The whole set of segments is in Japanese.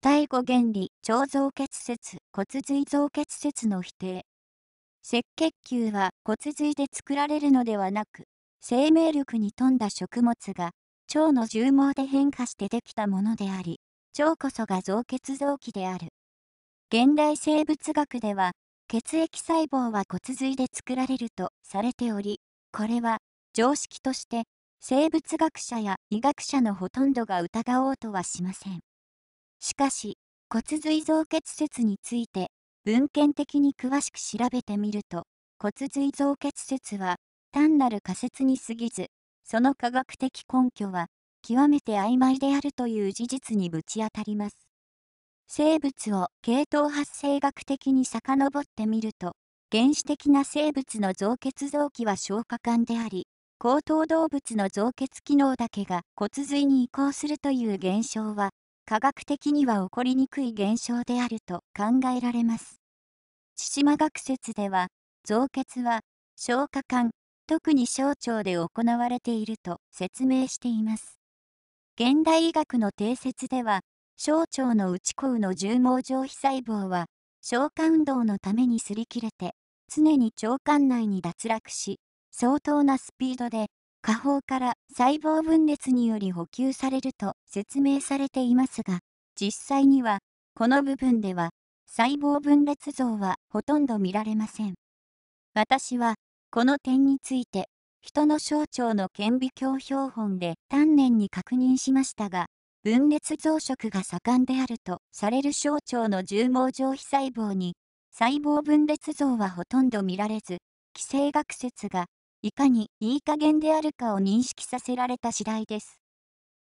第5原理、腸造血説、骨髄造血説の否定。赤血球は骨髄で作られるのではなく、生命力に富んだ食物が、腸の重毛で変化してできたものであり、腸こそが造血臓器である。現代生物学では、血液細胞は骨髄で作られるとされており、これは常識として、生物学者や医学者のほとんどが疑おうとはしません。しかし骨髄造血説について文献的に詳しく調べてみると骨髄造血説は単なる仮説に過ぎずその科学的根拠は極めて曖昧であるという事実にぶち当たります生物を系統発生学的に遡ってみると原始的な生物の造血臓器は消化管であり高等動物の造血機能だけが骨髄に移行するという現象は科学的には起こりにくい現象であると考えられます。千島学説では、造血は消化管、特に小腸で行われていると説明しています。現代医学の定説では、小腸の内腔の重毛上皮細胞は、消化運動のために擦り切れて、常に腸管内に脱落し、相当なスピードで下方から細胞分裂により補給されると説明されていますが、実際には、この部分では、細胞分裂像はほとんど見られません。私は、この点について、人の小腸の顕微鏡標本で丹念に確認しましたが、分裂増殖が盛んであるとされる小腸の重毛上皮細胞に、細胞分裂像はほとんど見られず、寄生学説がいかにいい加減であるかを認識させられた次第です。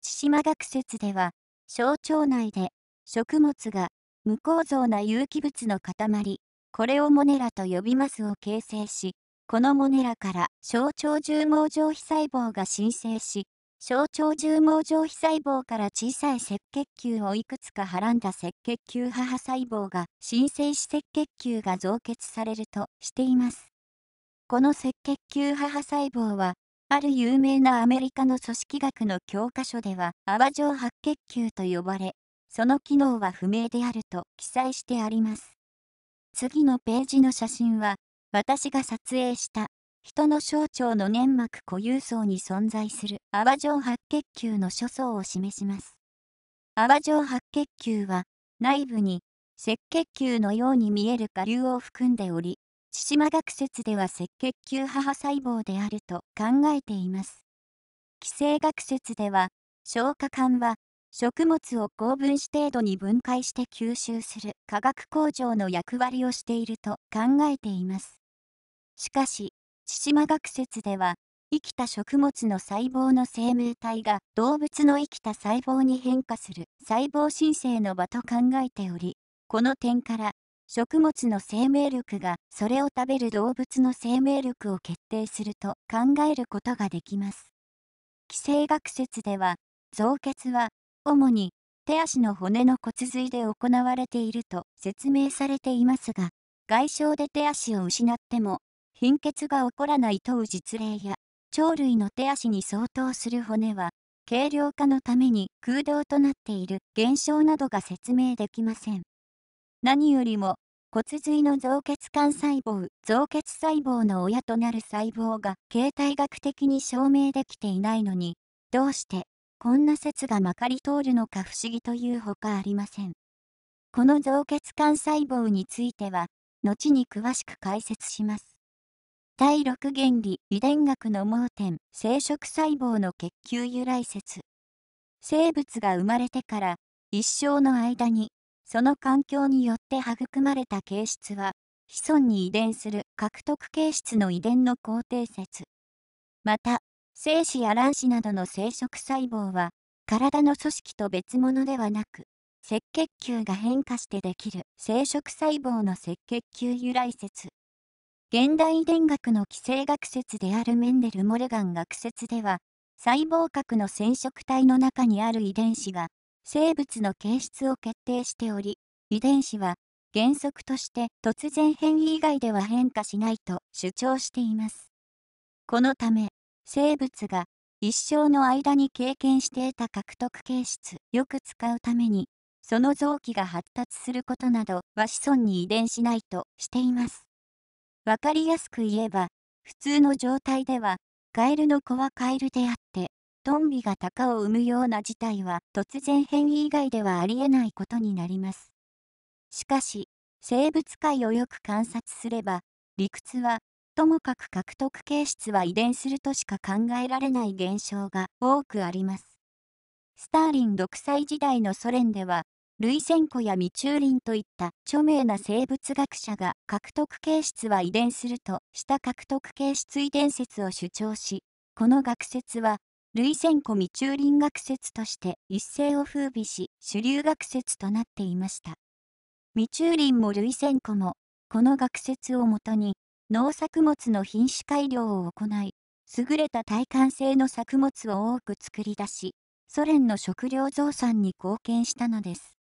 千島学説では、小腸内で食物が無構造な有機物の塊、これをモネラと呼びますを形成し、このモネラから小腸重毛上皮細胞が新生し、小腸重毛上皮細胞から小さい赤血球をいくつかはらんだ赤血球母細胞が新生し赤血球が増結されるとしています。この赤血球母細胞は、ある有名なアメリカの組織学の教科書では泡状白血球と呼ばれ、その機能は不明であると記載してあります。次のページの写真は、私が撮影した人の小腸の粘膜固有層に存在する泡状白血球の諸層を示します。泡状白血球は内部に赤血球のように見える下流を含んでおり、千島学説では赤血球母細胞であると考えています。寄生学説では、消化管は食物を高分子程度に分解して吸収する化学工場の役割をしていると考えています。しかし、千島学説では、生きた食物の細胞の生命体が動物の生きた細胞に変化する細胞新生の場と考えており、この点から食物の生命力がそれを食べる動物の生命力を決定すると考えることができます。寄生学説では、造血は主に手足の骨の骨髄で行われていると説明されていますが、外傷で手足を失っても貧血が起こらないとう実例や、鳥類の手足に相当する骨は軽量化のために空洞となっている現象などが説明できません。何よりも骨髄の造血幹細胞造血細胞の親となる細胞が形態学的に証明できていないのにどうしてこんな説がまかり通るのか不思議というほかありませんこの造血幹細胞については後に詳しく解説します第6原理遺伝学の盲点生殖細胞の血球由来説生物が生まれてから一生の間にその環境によって育まれた形質は、子孫に遺伝する獲得形質の遺伝の肯定説。また、精子や卵子などの生殖細胞は、体の組織と別物ではなく、赤血球が変化してできる生殖細胞の赤血球由来説。現代遺伝学の既成学説であるメンデル・モルガン学説では、細胞核の染色体の中にある遺伝子が生物の形質を決定しており、遺伝子は原則として突然変異以外では変化しないと主張しています。このため、生物が一生の間に経験して得た獲得形質よく使うために、その臓器が発達することなどは子孫に遺伝しないとしています。わかりやすく言えば、普通の状態では、カエルの子はカエルであって、トンビが鷹を生むような事態は突然変異以外ではありえないことになります。しかし、生物界をよく観察すれば、理屈は、ともかく獲得形質は遺伝するとしか考えられない現象が多くあります。スターリン独裁時代のソ連では、ルイセンコやミチューリンといった著名な生物学者が獲得形質は遺伝するとした獲得形質遺伝説を主張し、この学説は類線古未中林学説として一世を風靡し主流学説となっていました未中林も類線古もこの学説をもとに農作物の品種改良を行い優れた耐寒性の作物を多く作り出しソ連の食料増産に貢献したのです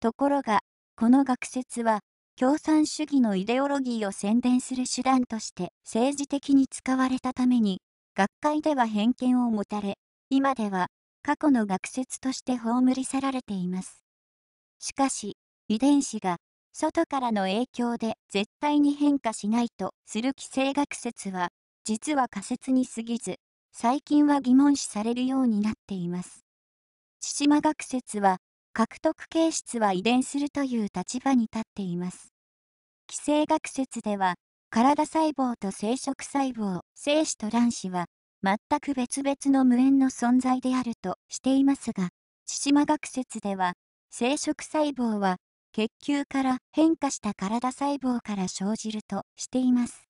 ところがこの学説は共産主義のイデオロギーを宣伝する手段として政治的に使われたために学会では偏見を持たれ、今では過去の学説として葬り去られています。しかし、遺伝子が外からの影響で絶対に変化しないとする既成学説は、実は仮説に過ぎず、最近は疑問視されるようになっています。千島学説は、獲得形質は遺伝するという立場に立っています。既成学説では、体細胞と生殖細胞、精子と卵子は、全く別々の無縁の存在であるとしていますが、千島学説では、生殖細胞は、血球から変化した体細胞から生じるとしています。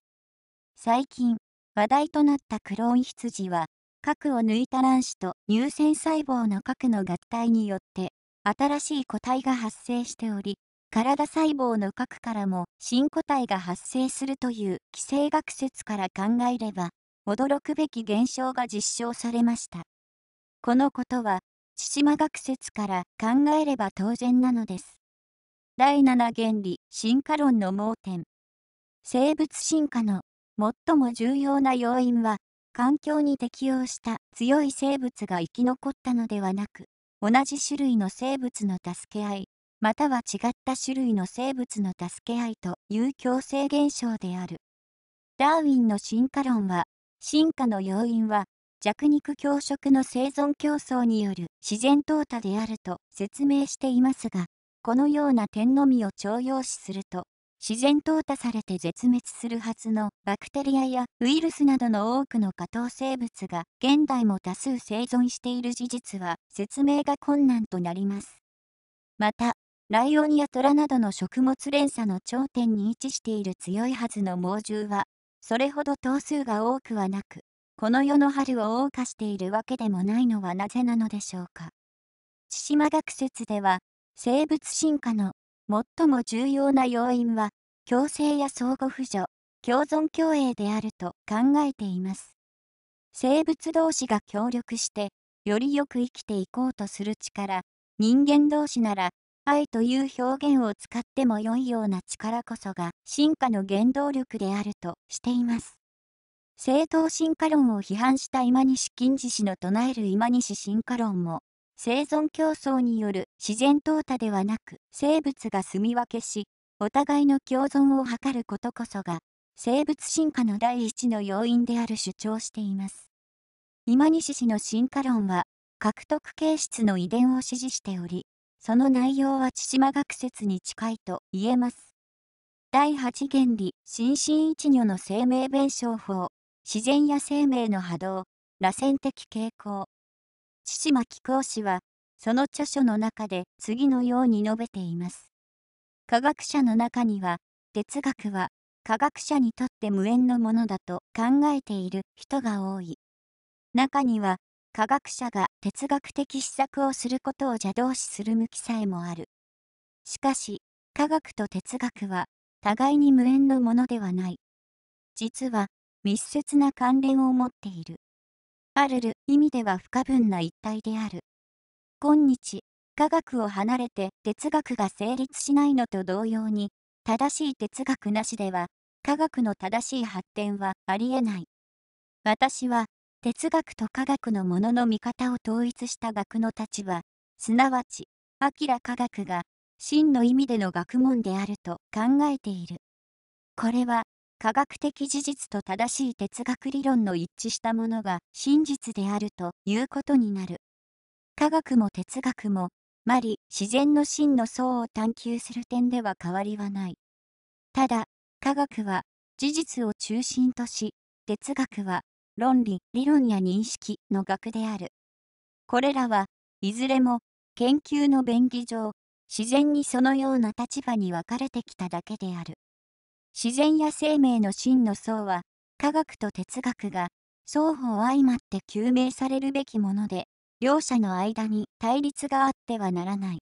最近、話題となったクローン羊は、核を抜いた卵子と乳腺細胞の核の合体によって、新しい個体が発生しており、体細胞の核からも新個体が発生するという既成学説から考えれば、驚くべき現象が実証されました。このことは、千島学説から考えれば当然なのです。第7原理進化論の盲点生物進化の最も重要な要因は環境に適応した強い生物が生き残ったのではなく同じ種類の生物の助け合いまたは違った種類の生物の助け合いという共生現象である。ダーウィンの進化論は、進化の要因は弱肉強食の生存競争による自然淘汰であると説明していますが、このような点のみを徴用視すると、自然淘汰されて絶滅するはずのバクテリアやウイルスなどの多くの下等生物が現代も多数生存している事実は説明が困難となります。また、ライオンや虎などの食物連鎖の頂点に位置している強いはずの猛獣は、それほど頭数が多くはなく、この世の春を謳歌しているわけでもないのはなぜなのでしょうか。千島学説では、生物進化の最も重要な要因は、共生や相互扶助、共存共栄であると考えています。生物同士が協力して、よりよく生きていこうとする力、人間同士なら、愛という表現を使っても良いような力こそが進化の原動力であるとしています。正当進化論を批判した今西金次氏の唱える今西進化論も、生存競争による自然淘汰ではなく生物が住み分けし、お互いの共存を図ることこそが、生物進化の第一の要因である主張しています。今西氏の進化論は、獲得形質の遺伝を支持しており、その内容は千島学説に近いと言えます。第8原理、心身一如の生命弁証法、自然や生命の波動、螺旋的傾向。千島紀行氏は、その著書の中で次のように述べています。科学者の中には、哲学は科学者にとって無縁のものだと考えている人が多い。中には、科学者が哲学的施策をすることを邪道視する向きさえもある。しかし、科学と哲学は、互いに無縁のものではない。実は、密接な関連を持っている。あるる意味では不可分な一体である。今日、科学を離れて哲学が成立しないのと同様に、正しい哲学なしでは、科学の正しい発展はありえない。私は、哲学と科学のものの見方を統一した学の立場、すなわち、明ら科学が真の意味での学問であると考えている。これは、科学的事実と正しい哲学理論の一致したものが真実であるということになる。科学も哲学も、まり自然の真の層を探求する点では変わりはない。ただ、科学は事実を中心とし、哲学は論理、理論や認識の学である。これらはいずれも研究の便宜上、自然にそのような立場に分かれてきただけである。自然や生命の真の層は、科学と哲学が双方相まって究明されるべきもので、両者の間に対立があってはならない。